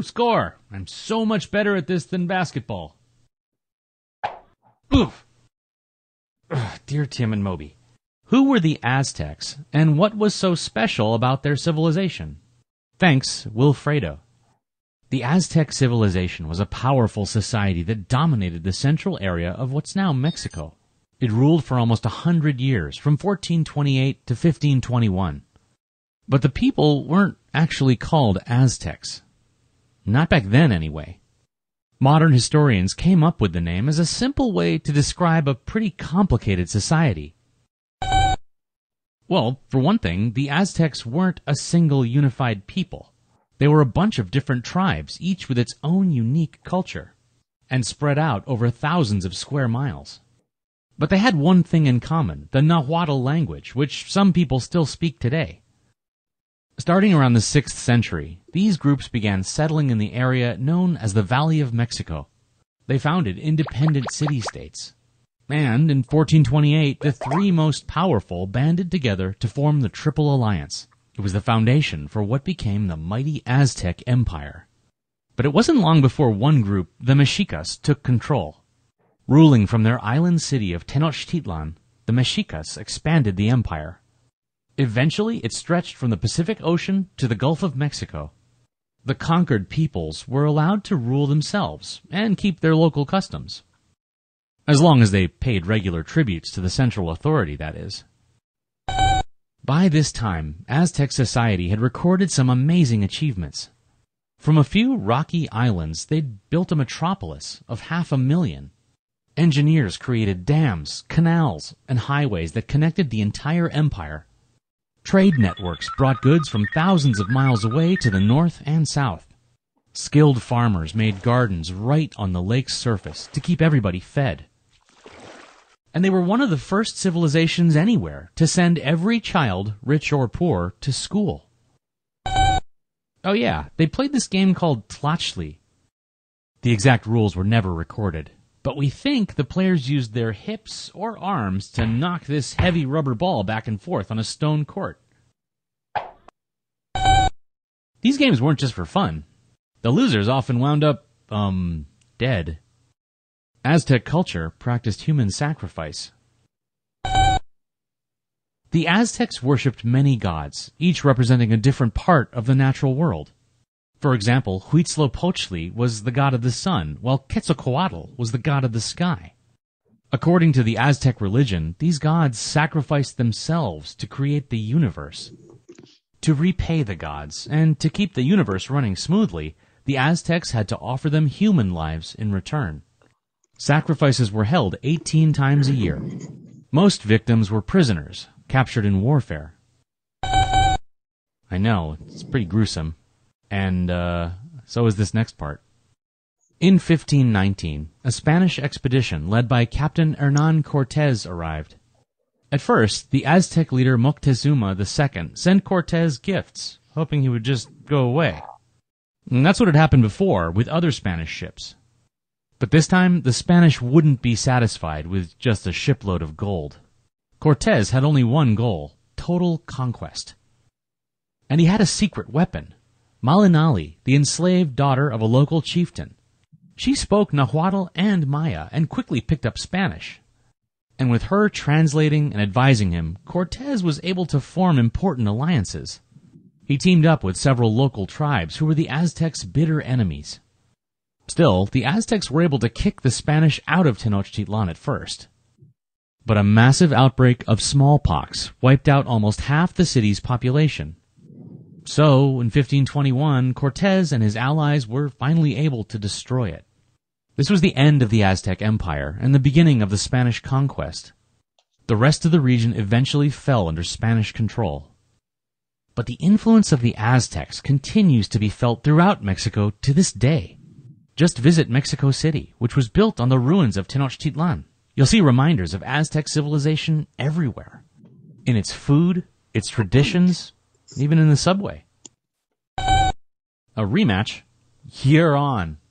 Score! I'm so much better at this than basketball. Oof! Ugh, dear Tim and Moby, who were the Aztecs, and what was so special about their civilization? Thanks, Wilfredo. The Aztec civilization was a powerful society that dominated the central area of what's now Mexico. It ruled for almost a hundred years, from 1428 to 1521. But the people weren't actually called Aztecs. Not back then, anyway. Modern historians came up with the name as a simple way to describe a pretty complicated society. Well, for one thing, the Aztecs weren't a single unified people. They were a bunch of different tribes, each with its own unique culture, and spread out over thousands of square miles. But they had one thing in common, the Nahuatl language, which some people still speak today. Starting around the sixth century, these groups began settling in the area known as the Valley of Mexico. They founded independent city-states. And in 1428, the three most powerful banded together to form the Triple Alliance. It was the foundation for what became the mighty Aztec Empire. But it wasn't long before one group, the Mexicas, took control. Ruling from their island city of Tenochtitlan, the Mexicas expanded the empire. Eventually, it stretched from the Pacific Ocean to the Gulf of Mexico. The conquered peoples were allowed to rule themselves and keep their local customs. As long as they paid regular tributes to the central authority, that is. By this time, Aztec society had recorded some amazing achievements. From a few rocky islands, they'd built a metropolis of half a million. Engineers created dams, canals, and highways that connected the entire empire Trade networks brought goods from thousands of miles away to the north and south. Skilled farmers made gardens right on the lake's surface to keep everybody fed. And they were one of the first civilizations anywhere to send every child, rich or poor, to school. Oh yeah, they played this game called Tlachli. The exact rules were never recorded but we think the players used their hips or arms to knock this heavy rubber ball back and forth on a stone court. These games weren't just for fun. The losers often wound up, um, dead. Aztec culture practiced human sacrifice. The Aztecs worshipped many gods, each representing a different part of the natural world. For example, Huitzilopochtli was the god of the sun, while Quetzalcoatl was the god of the sky. According to the Aztec religion, these gods sacrificed themselves to create the universe. To repay the gods, and to keep the universe running smoothly, the Aztecs had to offer them human lives in return. Sacrifices were held 18 times a year. Most victims were prisoners, captured in warfare. I know, it's pretty gruesome and uh, so is this next part. In 1519, a Spanish expedition led by Captain Hernan Cortes arrived. At first, the Aztec leader Moctezuma II sent Cortes gifts, hoping he would just go away. And that's what had happened before with other Spanish ships. But this time, the Spanish wouldn't be satisfied with just a shipload of gold. Cortes had only one goal total conquest. And he had a secret weapon Malinalli, the enslaved daughter of a local chieftain. She spoke Nahuatl and Maya and quickly picked up Spanish. And with her translating and advising him, Cortez was able to form important alliances. He teamed up with several local tribes who were the Aztecs' bitter enemies. Still, the Aztecs were able to kick the Spanish out of Tenochtitlan at first. But a massive outbreak of smallpox wiped out almost half the city's population. So, in 1521, Cortes and his allies were finally able to destroy it. This was the end of the Aztec Empire and the beginning of the Spanish conquest. The rest of the region eventually fell under Spanish control. But the influence of the Aztecs continues to be felt throughout Mexico to this day. Just visit Mexico City, which was built on the ruins of Tenochtitlan. You'll see reminders of Aztec civilization everywhere. In its food, its traditions, even in the subway. A rematch? You're on.